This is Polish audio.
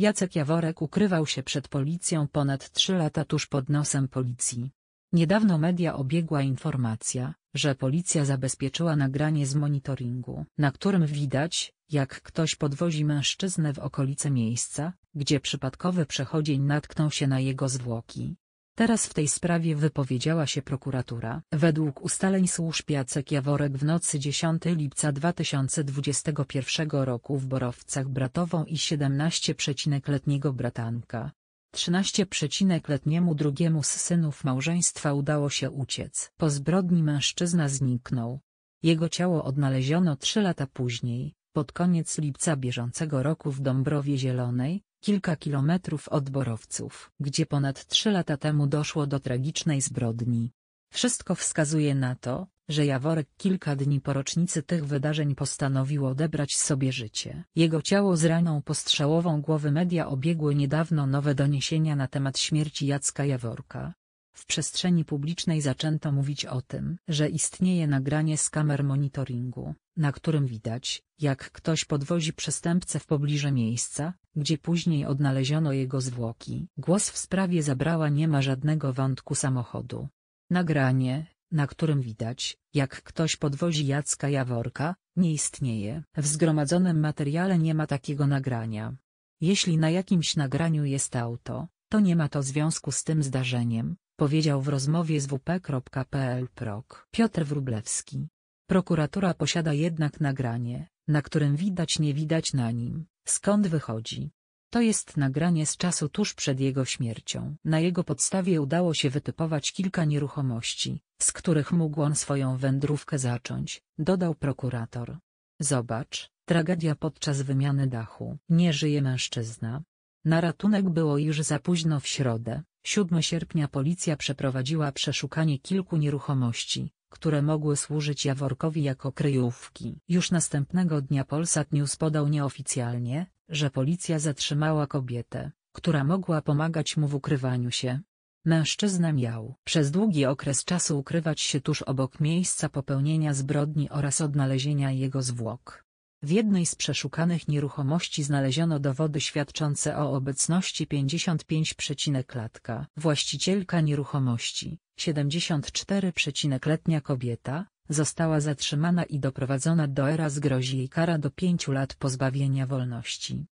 Jacek Jaworek ukrywał się przed policją ponad trzy lata tuż pod nosem policji. Niedawno media obiegła informacja, że policja zabezpieczyła nagranie z monitoringu, na którym widać, jak ktoś podwozi mężczyznę w okolice miejsca, gdzie przypadkowy przechodzień natknął się na jego zwłoki. Teraz w tej sprawie wypowiedziała się prokuratura. Według ustaleń służb Jacek Jaworek w nocy 10 lipca 2021 roku w Borowcach bratową i letniego bratanka, letniemu drugiemu z synów małżeństwa udało się uciec. Po zbrodni mężczyzna zniknął. Jego ciało odnaleziono trzy lata później, pod koniec lipca bieżącego roku w Dąbrowie Zielonej, kilka kilometrów od Borowców, gdzie ponad trzy lata temu doszło do tragicznej zbrodni. Wszystko wskazuje na to, że Jaworek kilka dni po rocznicy tych wydarzeń postanowił odebrać sobie życie. Jego ciało z raną postrzałową głowy media obiegły niedawno nowe doniesienia na temat śmierci Jacka Jaworka. W przestrzeni publicznej zaczęto mówić o tym, że istnieje nagranie z kamer monitoringu, na którym widać, jak ktoś podwozi przestępcę w pobliżu miejsca, gdzie później odnaleziono jego zwłoki. Głos w sprawie zabrała nie ma żadnego wątku samochodu. Nagranie, na którym widać, jak ktoś podwozi Jacka Jaworka, nie istnieje. W zgromadzonym materiale nie ma takiego nagrania. Jeśli na jakimś nagraniu jest auto, to nie ma to związku z tym zdarzeniem, powiedział w rozmowie z wp.pl prok Piotr Wrublewski. Prokuratura posiada jednak nagranie, na którym widać nie widać na nim, Skąd wychodzi? To jest nagranie z czasu tuż przed jego śmiercią. Na jego podstawie udało się wytypować kilka nieruchomości, z których mógł on swoją wędrówkę zacząć, dodał prokurator. Zobacz, tragedia podczas wymiany dachu. Nie żyje mężczyzna. Na ratunek było już za późno w środę. 7 sierpnia policja przeprowadziła przeszukanie kilku nieruchomości, które mogły służyć Jaworkowi jako kryjówki. Już następnego dnia Polsat News podał nieoficjalnie, że policja zatrzymała kobietę, która mogła pomagać mu w ukrywaniu się. Mężczyzna miał przez długi okres czasu ukrywać się tuż obok miejsca popełnienia zbrodni oraz odnalezienia jego zwłok. W jednej z przeszukanych nieruchomości znaleziono dowody świadczące o obecności 55, latka. Właścicielka nieruchomości, letnia kobieta, została zatrzymana i doprowadzona do ERA grozi jej kara do pięciu lat pozbawienia wolności.